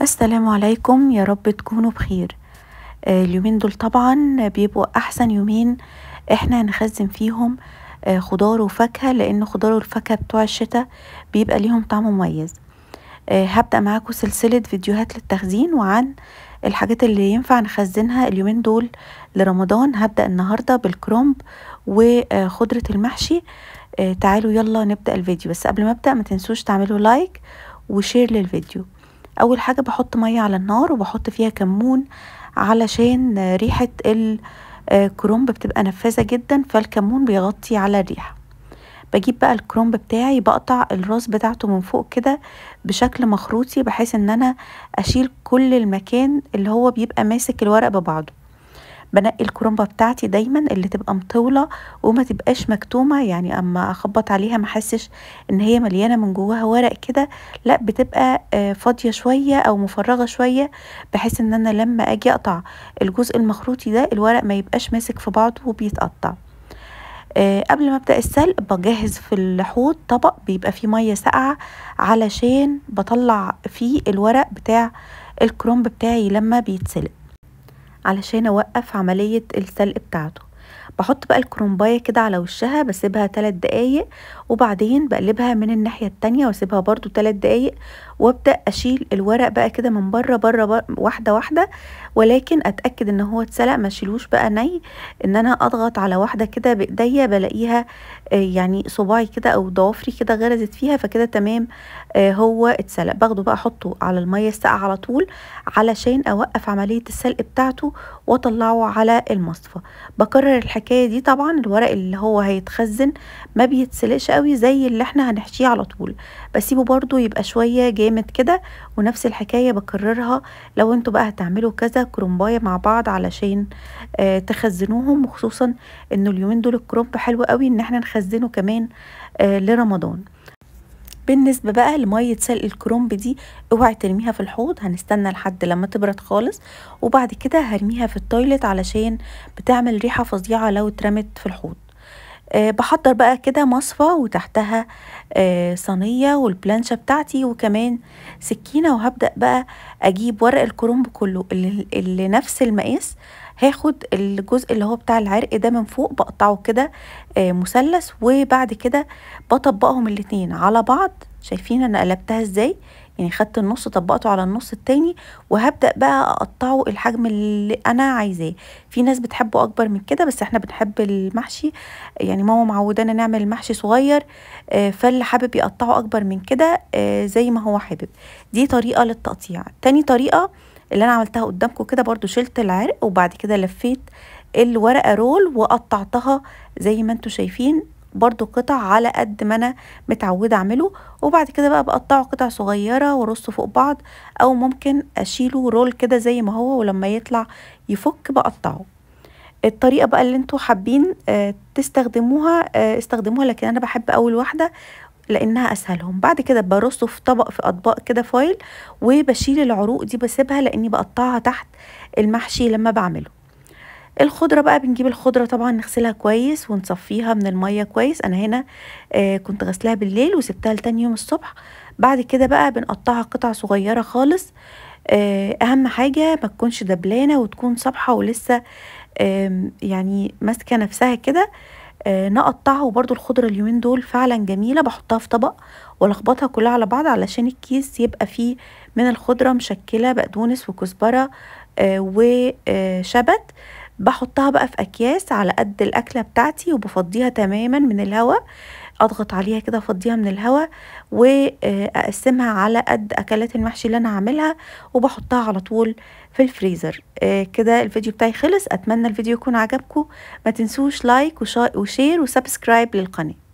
السلام عليكم يا رب تكونوا بخير آه، اليومين دول طبعا بيبقوا احسن يومين احنا نخزن فيهم آه، خضار وفاكهه لان خضار والفاكهه بتوع الشتاء بيبقى ليهم طعم مميز آه، هبدا معاكم سلسله فيديوهات للتخزين وعن الحاجات اللي ينفع نخزنها اليومين دول لرمضان هبدا النهارده بالكرومب وخضره المحشي تعالوا يلا نبدا الفيديو بس قبل ما ابدا ما تنسوش تعملوا لايك وشير للفيديو اول حاجه بحط ميه على النار وبحط فيها كمون علشان ريحه الكرومب آه، بتبقى نفاذه جدا فالكمون بيغطي على الريحه بجيب بقى الكرومب بتاعي بقطع الراس بتاعته من فوق كده بشكل مخروطي بحيث ان انا اشيل كل المكان اللي هو بيبقى ماسك الورق ببعضه بنقي الكرومبة بتاعتي دايما اللي تبقى مطوله وما تبقاش مكتومه يعني اما اخبط عليها ما حسش ان هي مليانه من جواها ورق كده لا بتبقى آه، فاضيه شويه او مفرغه شويه بحيث ان انا لما اجي اقطع الجزء المخروطي ده الورق ما يبقاش ماسك في بعضه وبيتقطع آه، قبل ما ابدا السلق بجهز في الحوض طبق بيبقى فيه ميه ساقعه علشان بطلع فيه الورق بتاع الكرومب بتاعي لما بيتسلق علشان اوقف عملية السلق بتاعته بحط بقى الكرومبايه كده على وشها بسيبها 3 دقايق وبعدين بقلبها من الناحية التانية واسيبها برضو 3 دقايق وابدا اشيل الورق بقى كده من بره بره واحده واحده ولكن اتاكد ان هو اتسلق ما اشيلوش بقى ني ان انا اضغط على واحده كده بايديا بلاقيها آه، يعني صباعي كده او ضوافري كده غرزت فيها فكده تمام آه، هو اتسلق باخده بقى احطه على الميه الساقعه على طول علشان اوقف عمليه السلق بتاعته واطلعه على المصفى بكرر الحكايه دي طبعا الورق اللي هو هيتخزن ما بيتسلقش قوي زي اللي احنا هنحشيه على طول بسيبه برده يبقى شويه جامد جامد كده ونفس الحكاية بكررها لو انتوا بقى هتعملوا كذا كرومباية مع بعض علشان آه تخزنوهم وخصوصا انه اليومين دول الكرومب حلو قوي ان احنا نخزنه كمان آه لرمضان بالنسبة بقى لمية سلق الكرومب دي اوعي ترميها في الحوض هنستنى لحد لما تبرد خالص وبعد كده هرميها في التويلت علشان بتعمل ريحة فظيعة لو اترمت في الحوض آه، بحضر بقى كده مصفى وتحتها آه، صينية والبلانشة بتاعتي وكمان سكينة وهبدأ بقى أجيب ورق الكرنب كله اللي, اللي نفس المقاس هاخد الجزء اللي هو بتاع العرق ده من فوق بقطعه كده آه، مثلث وبعد كده بطبقهم الاتنين على بعض شايفين انا قلبتها ازاي يعني خدت النص طبقته على النص التاني وهبدأ بقى أقطعه الحجم اللي أنا عايزاه في ناس بتحبه أكبر من كده بس احنا بنحب المحشي يعني ماما معودانا نعمل المحشي صغير آه، فاللي حابب يقطعه أكبر من كده آه، زي ما هو حابب دي طريقة للتقطيع تاني طريقة اللي أنا عملتها قدامكم كده برضو شلت العرق وبعد كده لفيت الورقة رول وقطعتها زي ما انتوا شايفين برضو قطع على قد ما انا متعوده اعمله وبعد كده بقى بقطعه قطع صغيره وارصه فوق بعض او ممكن اشيله رول كده زي ما هو ولما يطلع يفك بقطعه الطريقه بقى اللي انتوا حابين آه، تستخدموها آه، استخدموها لكن انا بحب اول واحده لانها اسهلهم بعد كده برصه في طبق في اطباق كده فايل وبشيل العروق دي بسيبها لاني بقطعها تحت المحشي لما بعمله الخضرة بقى بنجيب الخضرة طبعا نغسلها كويس ونصفيها من المية كويس أنا هنا آه كنت غسلاها بالليل وسبتها لتاني يوم الصبح بعد كده بقى بنقطعها قطع صغيرة خالص آه أهم حاجة ما تكونش دبلانة وتكون صبحة ولسه آه يعني ماسكة نفسها كده آه نقطعها وبرضو الخضرة اليومين دول فعلا جميلة بحطها في طبق ولخبطها كلها على بعض علشان الكيس يبقى فيه من الخضرة مشكلة بقدونس وكزبرة آه وشبت آه بحطها بقى في أكياس على قد الأكلة بتاعتي وبفضيها تماما من الهواء اضغط عليها كده افضيها من الهواء واقسمها على قد اكلات المحشي اللي انا عاملها وبحطها على طول في الفريزر آه، كده الفيديو بتاعي خلص اتمنى الفيديو يكون عجبكم ما تنسوش لايك وشير وسبسكرايب للقناه